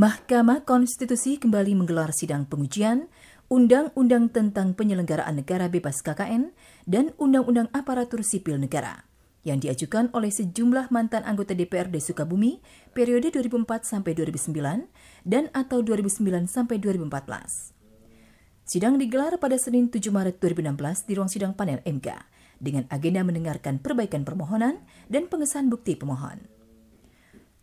Mahkamah Konstitusi kembali menggelar sidang pengujian Undang-Undang tentang Penyelenggaraan Negara Bebas KKN dan Undang-Undang Aparatur Sipil Negara yang diajukan oleh sejumlah mantan anggota DPRD Sukabumi periode 2004 sampai 2009 dan atau 2009 sampai 2014. Sidang digelar pada Senin 7 Maret 2016 di ruang sidang panel MK dengan agenda mendengarkan perbaikan permohonan dan pengesahan bukti pemohon.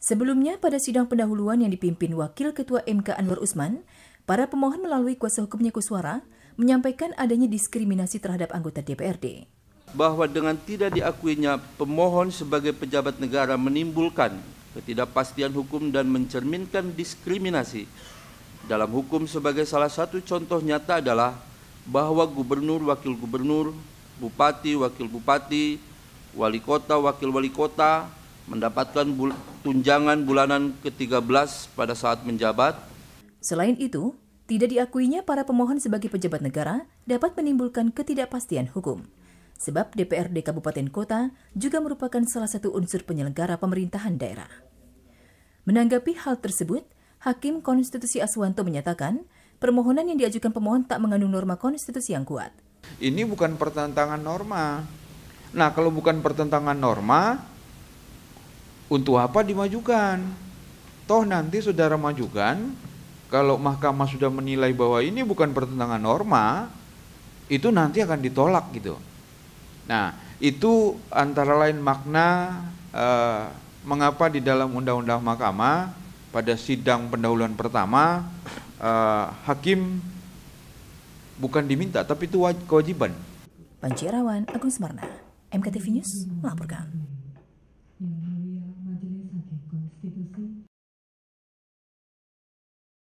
Sebelumnya, pada sidang pendahuluan yang dipimpin Wakil Ketua MK Anwar Usman, para pemohon melalui kuasa hukumnya Kuswara menyampaikan adanya diskriminasi terhadap anggota DPRD. Bahwa dengan tidak diakuinya pemohon sebagai pejabat negara menimbulkan ketidakpastian hukum dan mencerminkan diskriminasi. Dalam hukum sebagai salah satu contoh nyata adalah bahwa gubernur, wakil gubernur, bupati, wakil bupati, wali kota, wakil wali kota, mendapatkan bul tunjangan bulanan ke-13 pada saat menjabat. Selain itu, tidak diakuinya para pemohon sebagai pejabat negara dapat menimbulkan ketidakpastian hukum. Sebab DPRD Kabupaten Kota juga merupakan salah satu unsur penyelenggara pemerintahan daerah. Menanggapi hal tersebut, Hakim Konstitusi Aswanto menyatakan permohonan yang diajukan pemohon tak mengandung norma konstitusi yang kuat. Ini bukan pertentangan norma. Nah, kalau bukan pertentangan norma, untuk apa dimajukan? Toh nanti saudara majukan, kalau mahkamah sudah menilai bahwa ini bukan pertentangan norma, itu nanti akan ditolak gitu. Nah, itu antara lain makna eh, mengapa di dalam undang-undang mahkamah pada sidang pendahuluan pertama eh, hakim bukan diminta tapi itu kewajiban. Panci Rawan, Agung Semarna, MKTV News melaporkan. instituição assim.